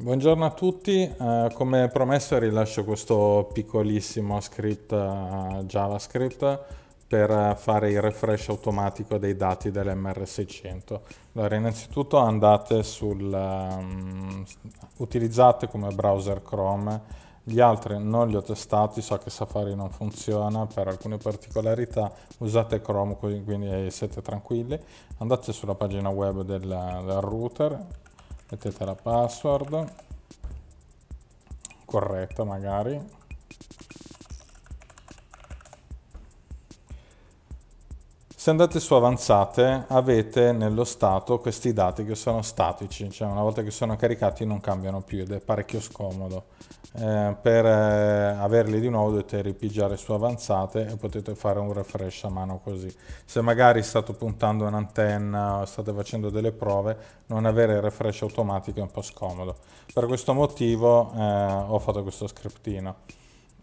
Buongiorno a tutti, uh, come promesso rilascio questo piccolissimo script uh, JavaScript per fare il refresh automatico dei dati dell'MR600. Allora, innanzitutto andate sul... Um, utilizzate come browser Chrome, gli altri non li ho testati, so che Safari non funziona per alcune particolarità, usate Chrome quindi eh, siete tranquilli. Andate sulla pagina web del, del router, mettete la password corretta magari Se andate su avanzate avete nello stato questi dati che sono statici, cioè una volta che sono caricati non cambiano più ed è parecchio scomodo. Eh, per eh, averli di nuovo dovete ripigiare su avanzate e potete fare un refresh a mano così. Se magari state puntando un'antenna o state facendo delle prove, non avere il refresh automatico è un po' scomodo. Per questo motivo eh, ho fatto questo scriptino.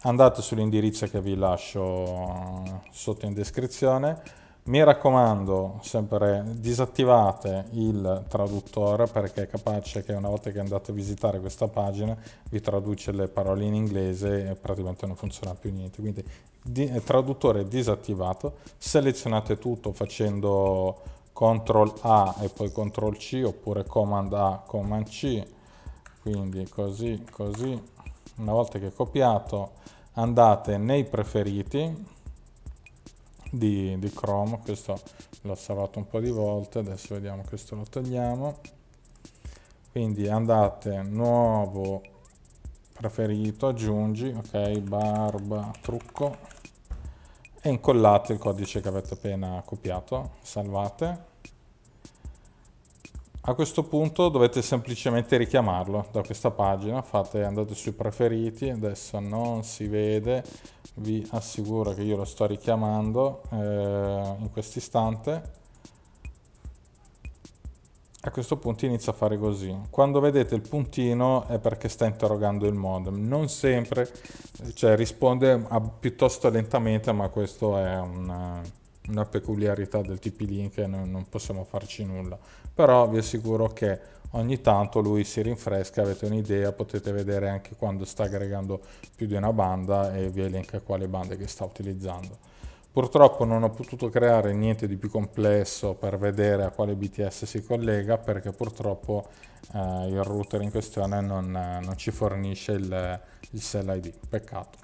Andate sull'indirizzo che vi lascio sotto in descrizione mi raccomando sempre disattivate il traduttore perché è capace che una volta che andate a visitare questa pagina vi traduce le parole in inglese e praticamente non funziona più niente quindi di, traduttore disattivato selezionate tutto facendo CTRL A e poi CTRL C oppure COMMAND A, COMMAND C quindi così, così una volta che è copiato andate nei preferiti di, di cromo questo l'ho salvato un po' di volte adesso vediamo questo lo togliamo quindi andate nuovo preferito aggiungi ok barba trucco e incollate il codice che avete appena copiato salvate a questo punto dovete semplicemente richiamarlo da questa pagina, fate, andate sui preferiti, adesso non si vede, vi assicuro che io lo sto richiamando eh, in questo istante. A questo punto inizia a fare così. Quando vedete il puntino è perché sta interrogando il modem. Non sempre, cioè risponde a, piuttosto lentamente, ma questo è un una peculiarità del TP-Link e noi non possiamo farci nulla, però vi assicuro che ogni tanto lui si rinfresca, avete un'idea, potete vedere anche quando sta aggregando più di una banda e vi elenca quale banda che sta utilizzando. Purtroppo non ho potuto creare niente di più complesso per vedere a quale BTS si collega perché purtroppo eh, il router in questione non, non ci fornisce il, il SEL ID, peccato.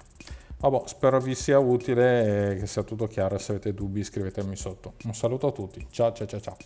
Vabbè, spero vi sia utile e che sia tutto chiaro. Se avete dubbi scrivetemi sotto. Un saluto a tutti. Ciao ciao ciao ciao.